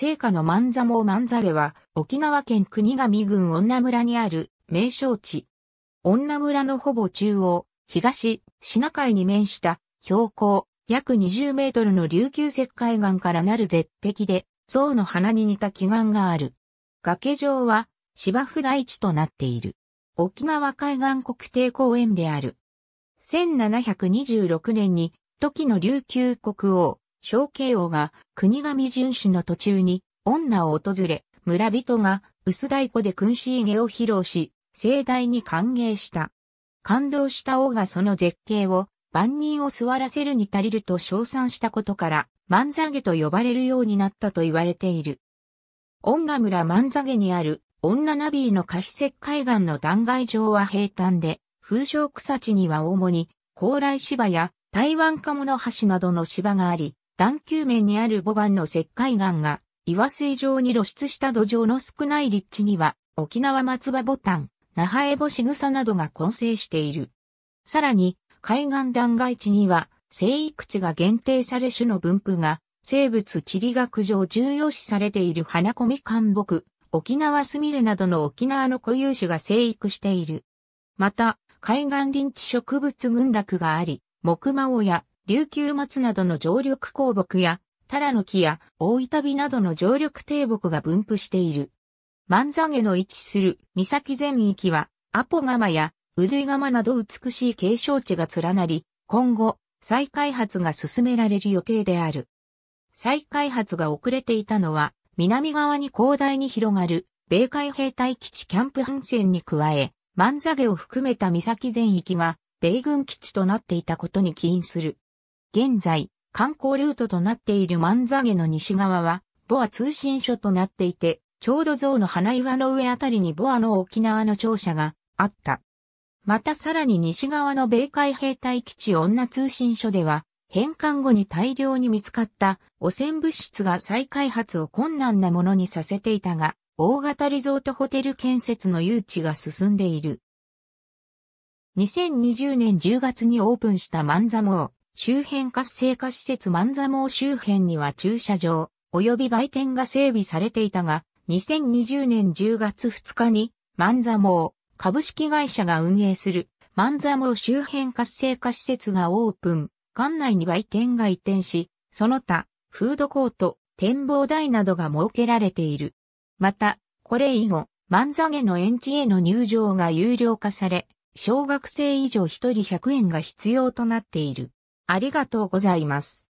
聖火の万座も万座では、沖縄県国神郡女村にある名勝地。女村のほぼ中央、東、品海に面した標高約20メートルの琉球石海岸からなる絶壁で、象の花に似た奇岩がある。崖上は芝生大地となっている。沖縄海岸国定公園である。1726年に、時の琉球国王、小慶王が国神巡視の途中に女を訪れ、村人が薄太鼓で君子家を披露し、盛大に歓迎した。感動した王がその絶景を万人を座らせるに足りると称賛したことから、万座家と呼ばれるようになったと言われている。女村万座家にある女ナビーのカヒ石海岸の断崖上は平坦で、風潮草地には主に、高麗芝や台湾鴨の橋などの芝があり、段丘面にある母岩の石灰岩が、岩水上に露出した土壌の少ない立地には、沖縄松葉ボタン、那覇エボシグサなどが混成している。さらに、海岸断崖地には、生育地が限定され種の分布が、生物地理学上重要視されている花込み灌木、沖縄スミレなどの沖縄の固有種が生育している。また、海岸林地植物群落があり、木馬親。や琉球松などの常緑鉱木や、タラの木や大板火などの常緑低木が分布している。万座毛の位置する岬全域は、アポガマやウドイガマなど美しい景勝地が連なり、今後、再開発が進められる予定である。再開発が遅れていたのは、南側に広大に広がる、米海兵隊基地キャンプハンセンに加え、万座毛を含めた岬全域が、米軍基地となっていたことに起因する。現在、観光ルートとなっている万座毛の西側は、ボア通信所となっていて、ちょうど像の花岩の上あたりにボアの沖縄の庁舎があった。またさらに西側の米海兵隊基地女通信所では、返還後に大量に見つかった汚染物質が再開発を困難なものにさせていたが、大型リゾートホテル建設の誘致が進んでいる。2020年10月にオープンした万座網。周辺活性化施設万座網周辺には駐車場、及び売店が整備されていたが、2020年10月2日に、万座網、株式会社が運営する、万座網周辺活性化施設がオープン、館内に売店が移転し、その他、フードコート、展望台などが設けられている。また、これ以後、万座毛の園地への入場が有料化され、小学生以上1人100円が必要となっている。ありがとうございます。